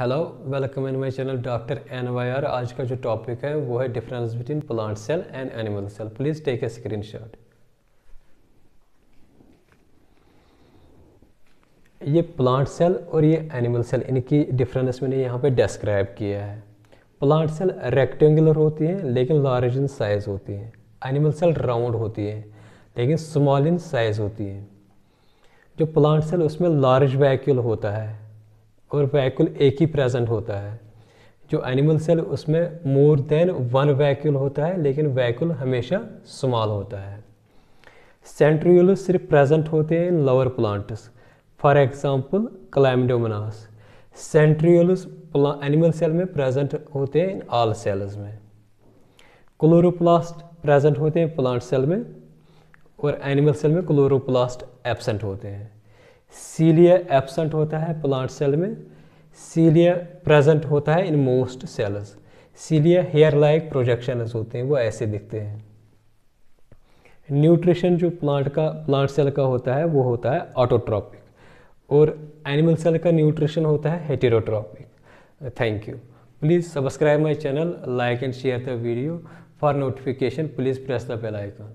hello welcome in my channel doctor N Y R आज का जो टॉपिक है वो है difference between plant cell and animal cell please take a screenshot ये प्लांट सेल और ये एनिमल सेल इनकी डिफरेंस मैंने यहाँ पे डिस्क्राइब किया है प्लांट सेल रेक्टेंगुलर होती है लेकिन लार्ज इन साइज़ होती है एनिमल सेल राउंड होती है लेकिन स्मॉल इन साइज़ होती है जो प्लांट सेल उसमें लार्ज वैक्यूल होता है और वैक्यूल एक ही प्रेजेंट होता है जो एनिमल सेल उसमें मोर देन वन वैक्यूल होता है लेकिन वैक्यूल हमेशा स्मॉल होता है सेंट्रियोल सिर्फ प्रेजेंट होते हैं in lower plants for example chlamydomonas centrioles animal cell में प्रेजेंट होते हैं इन ऑल सेल्स में क्लोरोप्लास्ट प्रेजेंट होते हैं प्लांट सेल में और एनिमल सेल में क्लोरोप्लास्ट एबसेंट होते हैं सीलिया एबसेंट होता है प्लांट सेल में सीलिया प्रेजेंट होता है in most cells cilia hair like projection होते हैं वो ऐसे दिखते हैं न्यूट्रिशन जो प्लांट का प्लांट सेल का होता है वो होता है ऑटोट्रॉपिक और एनिमल सेल का न्यूट्रिशन होता है heterotrophic thank you please subscribe my channel like and share the video for notification please press the bell icon